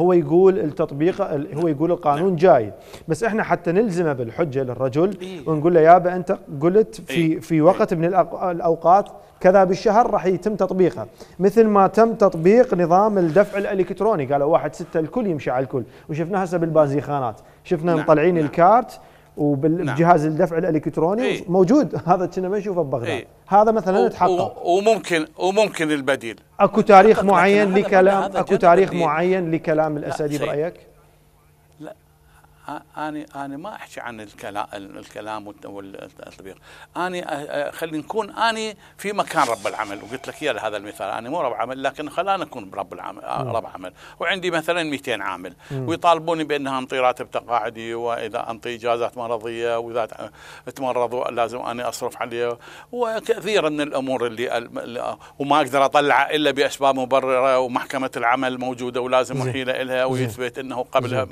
هو يقول التطبيق هو يقول القانون نعم. جاي بس احنا حتى نلزمه بالحجه للرجل إيه. ونقول له يابا انت قلت في إيه. في وقت من الاوقات كذا بالشهر راح يتم تطبيقها مثل ما تم تطبيق نظام الدفع الالكتروني قالوا واحد ستة الكل يمشي على الكل وشفناها هسه بالبازيخانات شفنا نعم مطلعين نعم الكارت وبالجهاز نعم. الدفع الالكتروني ايه؟ موجود هذا كنا ما نشوفه ببغداد ايه؟ هذا مثلا تحقق وممكن وممكن البديل اكو تاريخ معين لكلام اكو تاريخ معين لكلام الاسدي برايك؟ انا انا ما احكي عن الكلام والتطبيق انا خلي نكون انا في مكان رب العمل وقلت لك يا هذا المثال انا مو رب عمل لكن خلانا اكون رب العمل رب عمل وعندي مثلا 200 عامل ويطالبوني بانها انطي راتب تقاعدي واذا انطي اجازات مرضيه واذا تمرضوا لازم انا اصرف عليه وكثير من الامور اللي وما اقدر اطلعه الا باسباب مبرره ومحكمه العمل موجوده ولازم احيله لها ويثبت انه قبلها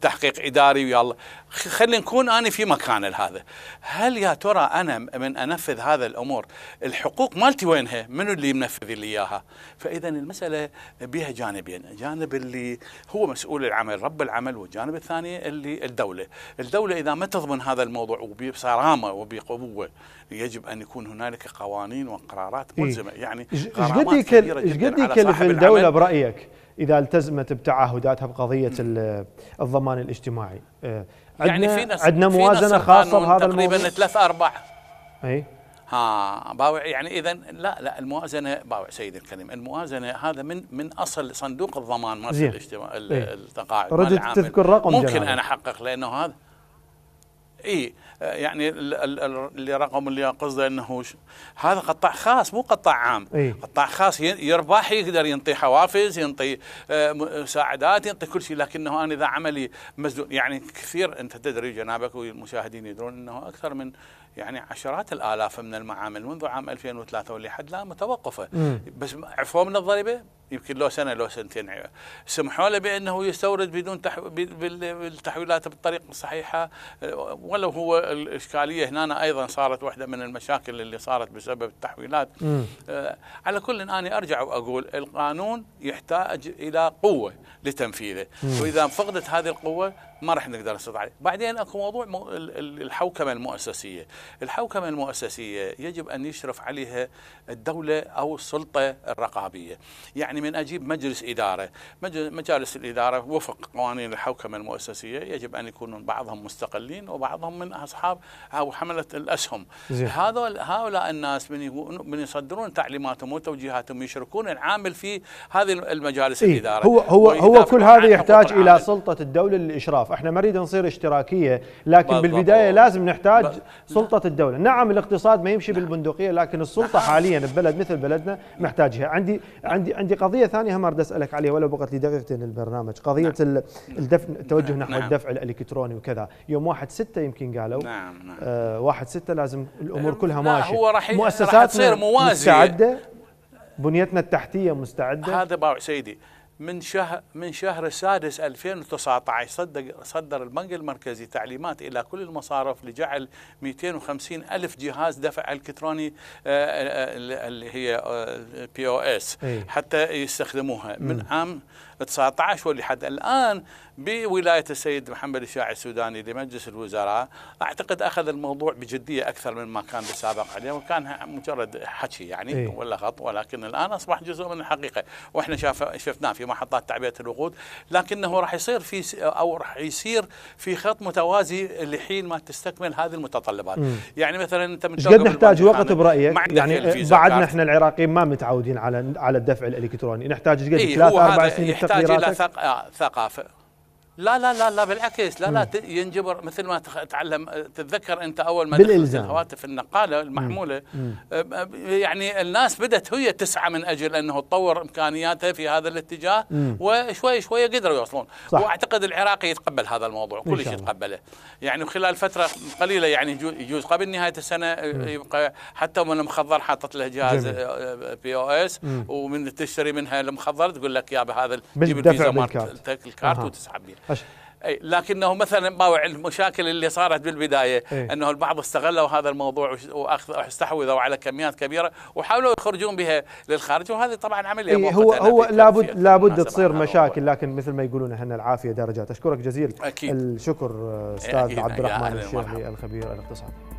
تحقيق اداري ويلا خلينا نكون انا في مكان هذا هل يا ترى انا من انفذ هذا الامور الحقوق مالتي وينها منو اللي منفذ لي اياها فاذا المساله بها جانبين جانب اللي هو مسؤول العمل رب العمل والجانب الثاني اللي الدوله الدوله اذا ما تضمن هذا الموضوع وبصرامه وبقوه يجب ان يكون هنالك قوانين وقرارات ملزمه إيه. يعني ايش قد يكلف الدوله برايك اذا التزمت بتعهداتها بقضيه الضمان الاجتماعي أه، يعني في ناس عندنا موازنه خاصه بهذا الموضوع تقريبا ثلاث ارباع اي ها باوع يعني اذا لا لا الموازنه باوع سيد الكريم الموازنه هذا من من اصل صندوق الضمان مال الاجتماع إيه. التقاعد ردت تذكر رقم ممكن جنالي. انا احقق لانه هذا اي يعني اللي رقم اللي قصده انه هذا قطاع خاص مو قطاع عام إيه؟ قطاع خاص يربح يقدر ينطي حوافز ينطي آه، مساعدات ينطي كل شيء لكنه انا اذا عملي مسدود يعني كثير انت تدري جنابك والمشاهدين يدرون انه اكثر من يعني عشرات الالاف من المعامل منذ عام 2003 ولحد الان متوقفه مم. بس عفوا من الضريبه يمكن لو سنه له سنتين يعني. سمحوا له بانه يستورد بدون تحو... بالتحويلات بالطريقه الصحيحه ولو هو الاشكاليه هنا ايضا صارت واحده من المشاكل اللي صارت بسبب التحويلات م. آه، على كل إن انا ارجع واقول القانون يحتاج الى قوه لتنفيذه مم. واذا فقدت هذه القوه ما راح نقدر نسيطر عليه بعدين اكو موضوع الحوكمه المؤسسيه الحوكمه المؤسسيه يجب ان يشرف عليها الدوله او السلطه الرقابيه يعني من اجيب مجلس اداره مجالس الاداره وفق قوانين الحوكمه المؤسسيه يجب ان يكونون بعضهم مستقلين وبعضهم من اصحاب او حمله الاسهم هذول هؤلاء الناس من يصدرون تعليماتهم وتوجيهاتهم يشركون العامل في هذه المجالس إيه؟ الاداره هو هو هو كل هذا يحتاج الى سلطه الدوله للاشراف احنا ما نريد نصير اشتراكيه لكن بالبدايه لازم نحتاج سلطه الدوله نعم الاقتصاد ما يمشي بالبندقيه لكن السلطه حاليا ببلد مثل بلدنا محتاجها عندي عندي عندي قضيه ثانيه هم اريد اسالك عليها ولو بقت لي دقيقتين البرنامج قضيه نعم. الدفن التوجه نعم. نحو نعم. الدفع الالكتروني وكذا يوم واحد ستة يمكن قالوا نعم نعم آه واحد ستة لازم الامور كلها ماشيه هو راح مؤسسات تصير موازيه مستعده بنيتنا التحتيه مستعده هذا باو سيدي من شهر من شهر السادس 2019 صدق صدر البنك المركزي تعليمات الى كل المصارف لجعل 250 الف جهاز دفع الكتروني آه، آه، اللي هي بي او اس حتى يستخدموها من عام 19 ولحد الان بولايه السيد محمد الشاعي السوداني لمجلس الوزراء اعتقد اخذ الموضوع بجديه اكثر مما كان بالسابق عليه وكان مجرد حكي يعني إيه. ولا خط ولكن الان اصبح جزء من الحقيقه واحنا شفناه في محطات تعبئه الوقود لكنه راح يصير في او راح يصير في خط متوازي لحين ما تستكمل هذه المتطلبات مم. يعني مثلا انت من قد نحتاج وقت برايك يعني, يعني بعدنا احنا العراقيين ما متعودين على على الدفع الالكتروني نحتاج قد إيه، ثلاث اربع سنين يحتاج الى آه، ثقافه لا لا لا لا بالعكس لا لا ينجبر مثل ما تعلم تتذكر انت اول ما دخلت الهواتف النقاله المحموله مم. يعني الناس بدات هي تسعى من اجل انه تطور امكانياتها في هذا الاتجاه مم. وشوي شوي قدروا يوصلون صح. واعتقد العراقي يتقبل هذا الموضوع كل شيء يتقبله يعني خلال فتره قليله يعني يجوز قبل نهايه السنه مم. يبقى حتى من المخضر حاطط له جهاز بي او اس ومن تشتري منها المخضر تقول لك يا بهذا جيب الفيزا مالتك الكارت وتسحب بيه أي لكنه مثلا باوع المشاكل اللي صارت بالبدايه أي. انه البعض استغلوا هذا الموضوع استحوذوا على كميات كبيره وحاولوا يخرجون بها للخارج وهذه طبعا عمليه إيه هو هو لابد لابد تصير مشاكل لكن مثل ما يقولون هنا العافيه درجات اشكرك جزيل أكيد الشكر استاذ عبد الرحمن الشيخ الخبير الاقتصادي